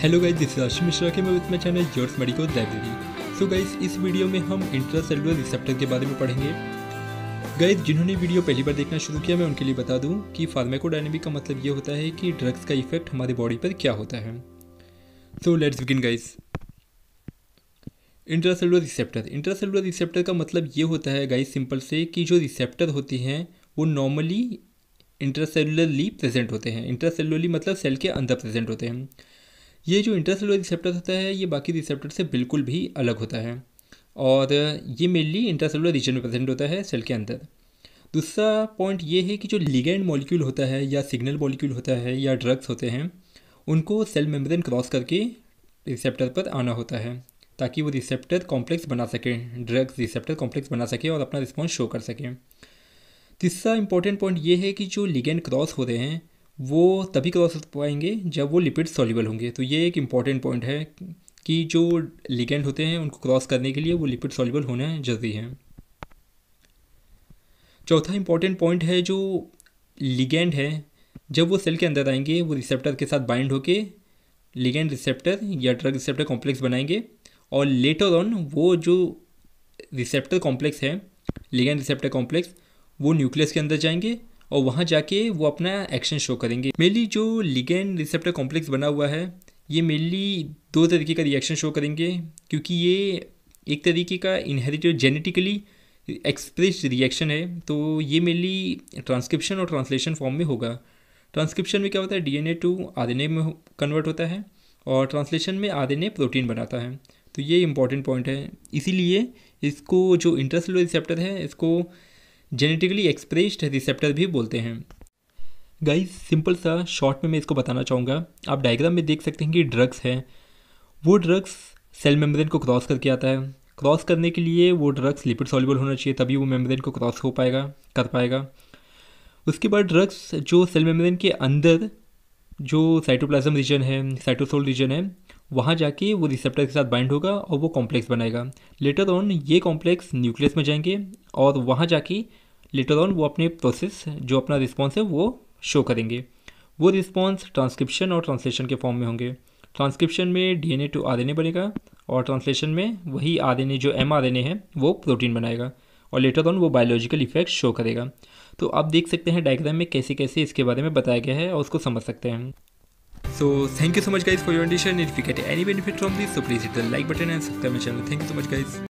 Hello guys this राशि मिश्रा के मैं विथ माई चैनल जोर्स मेडिको लाइब्रेरी सो गाइज इस वीडियो में हम इंट्रासेलुलर रिसेप्टर के बारे में पढ़ेंगे गाइज जिन्होंने वीडियो पहली बार देखना शुरू किया मैं उनके लिए बता दूं कि फार्मेकोडायनेमिक का मतलब ये होता है कि ड्रग्स का इफेक्ट हमारे बॉडी पर क्या होता है so let's begin guys intracellular receptor intracellular receptor का मतलब ये होता है गाइज सिंपल से कि जो रिसेप्टर होते हैं वो नॉर्मली इंट्रासेलुलरली प्रेजेंट होते हैं इंट्रासेलुलरली मतलब सेल के अंदर प्रेजेंट होते हैं ये जो इंटरसेलुलर रिसेप्टर होता है ये बाकी रिसेप्टर से बिल्कुल भी अलग होता है और ये मेनली इंटरसेलुलर रीजन में प्रेजेंट होता है सेल के अंदर दूसरा पॉइंट ये है कि जो लिगेंड मॉलिक्यूल होता है या सिग्नल मॉलिक्यूल होता है या ड्रग्स होते हैं उनको सेल मेम्ब्रेन क्रॉस करके रिसेप्टर पर आना होता है ताकि वो रिसेप्टर कॉम्प्लेक्स बना सके ड्रग्स रिसेप्टर कॉम्प्लेक्स बना सके और अपना रिस्पॉन्स शो कर सकें तीसरा इंपॉर्टेंट पॉइंट ये है कि जो लिगेंड क्रॉस हो रहे हैं वो तभी क्रॉस हो पाएंगे जब वो लिपिड सॉल्यूबल होंगे तो ये एक इम्पॉर्टेंट पॉइंट है कि जो लिगेंड होते हैं उनको क्रॉस करने के लिए वो लिपिड सॉल्यूबल होना जरूरी है चौथा इंपॉर्टेंट पॉइंट है जो लिगेंड है जब वो सेल के अंदर आएंगे वो रिसेप्टर के साथ बाइंड होके लिगेंड रिसेप्टर या ड्रग रिसेप्टर कॉम्प्लेक्स बनाएंगे और लेटर ऑन वो जो रिसेप्टर कॉम्प्लेक्स है लिगेंड रिसेप्टर कॉम्प्लेक्स वो न्यूक्लियस के अंदर जाएंगे और वहाँ जाके वो अपना एक्शन शो करेंगे मेनली जो लिगेन रिसेप्टर कॉम्प्लेक्स बना हुआ है ये मेनली दो तरीके का रिएक्शन शो करेंगे क्योंकि ये एक तरीके का इनहेरिटेड जेनेटिकली एक्सप्रेस रिएक्शन है तो ये मेनली ट्रांसक्रिप्शन और ट्रांसलेशन फॉर्म में होगा ट्रांसक्रिप्शन में क्या होता है डीएनए टू आरएनए में कन्वर्ट होता है और ट्रांसलेशन में आरएनए प्रोटीन बनाता है तो ये इम्पॉर्टेंट पॉइंट है इसीलिए इसको जो इंटरसेलुलर रिसेप्टर है इसको जेनेटिकली एक्सप्रेस्ड रिसेप्टर भी बोलते हैं गाइस सिंपल सा शॉर्ट में मैं इसको बताना चाहूँगा आप डायग्राम में देख सकते हैं कि ड्रग्स है वो ड्रग्स सेल मेम्ब्रेन को क्रॉस करके आता है क्रॉस करने के लिए वो ड्रग्स लिपिड सॉल्युबल होना चाहिए तभी वो मेम्ब्रेन को क्रॉस हो पाएगा कर पाएगा उसके बाद ड्रग्स जो सेल मेम्ब्रेन के अंदर जो साइटोप्लाज्म रीजन है साइटोसोल रीजन है वहाँ जाके वो रिसेप्टर के साथ बाइंड होगा और वो कॉम्प्लेक्स बनाएगा लेटर ऑन ये कॉम्प्लेक्स न्यूक्लियस में जाएंगे और वहाँ जाके लेटर ऑन वो अपने प्रोसेस जो अपना रिस्पॉन्स है वो शो करेंगे वो रिस्पॉन्स ट्रांसक्रिप्शन और ट्रांसलेशन के फॉर्म में होंगे ट्रांसक्रिप्शन में D N A to A बनेगा और ट्रांसलेशन में वही ए जो एम ए है वो प्रोटीन बनाएगा और लेटर ऑन वो बायोलॉजिकल इफेक्ट शो करेगा तो आप देख सकते हैं डायग्राम में कैसे कैसे इसके बारे में बताया गया है और उसको समझ सकते हैं So thank you so much guys for your attention. If you get any benefit from this, so please hit the like button and subscribe my channel. Thank you so much guys.